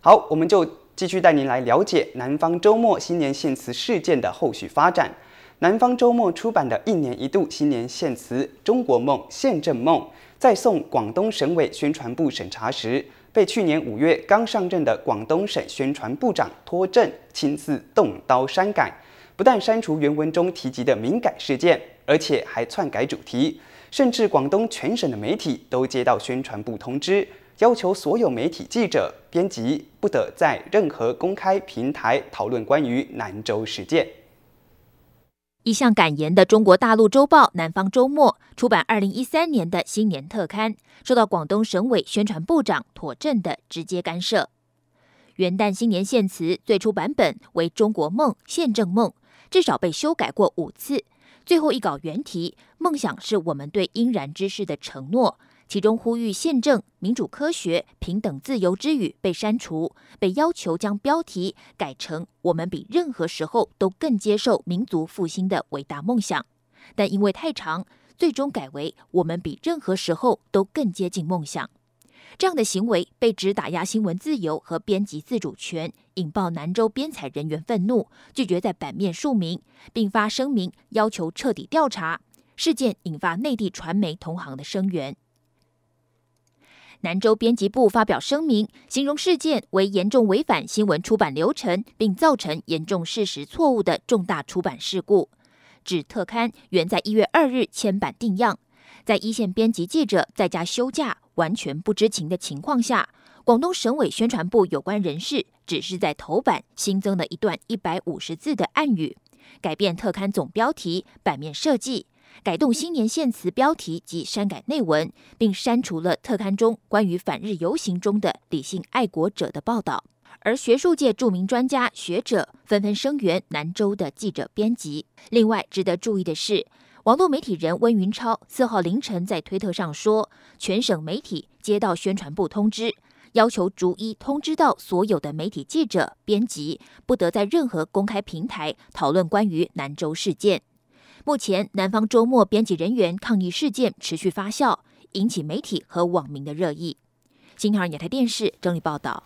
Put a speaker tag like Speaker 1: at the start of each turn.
Speaker 1: 好，我们就继续带您来了解南方周末新年献词事件的后续发展。南方周末出版的一年一度新年献词《中国梦·宪政梦》，在送广东省委宣传部审查时，被去年五月刚上任的广东省宣传部长托正亲自动刀删改，不但删除原文中提及的敏感事件，而且还篡改主题，甚至广东全省的媒体都接到宣传部通知。要求所有媒体记者、编辑不得在任何公开平台讨论关于南州事件。
Speaker 2: 一向敢言的中国大陆周报《南方周末》出版2013年的新年特刊，受到广东省委宣传部部长妥震的直接干涉。元旦新年献词最初版本为“中国梦、宪政梦”，至少被修改过五次。最后一稿原题“梦想是我们对应然之事的承诺”。其中呼吁宪政、民主、科学、平等、自由之语被删除，被要求将标题改成“我们比任何时候都更接受民族复兴的伟大梦想”，但因为太长，最终改为我们比任何时候都更接近梦想。这样的行为被指打压新闻自由和编辑自主权，引爆南州编采人员愤怒，拒绝在版面署名，并发声明要求彻底调查。事件引发内地传媒同行的声援。南州编辑部发表声明，形容事件为严重违反新闻出版流程，并造成严重事实错误的重大出版事故。指特刊原在一月二日签版定样，在一线编辑记者在家休假、完全不知情的情况下，广东省委宣传部有关人士只是在头版新增了一段一百五十字的暗语，改变特刊总标题、版面设计。改动新年献词标题及删改内文，并删除了特刊中关于反日游行中的理性爱国者的报道。而学术界著名专家学者纷纷声援南州的记者编辑。另外，值得注意的是，网络媒体人温云超四号凌晨在推特上说：“全省媒体接到宣传部通知，要求逐一通知到所有的媒体记者编辑，不得在任何公开平台讨论关于南州事件。”目前，南方周末编辑人员抗议事件持续发酵，引起媒体和网民的热议。新台湾台电视整理报道。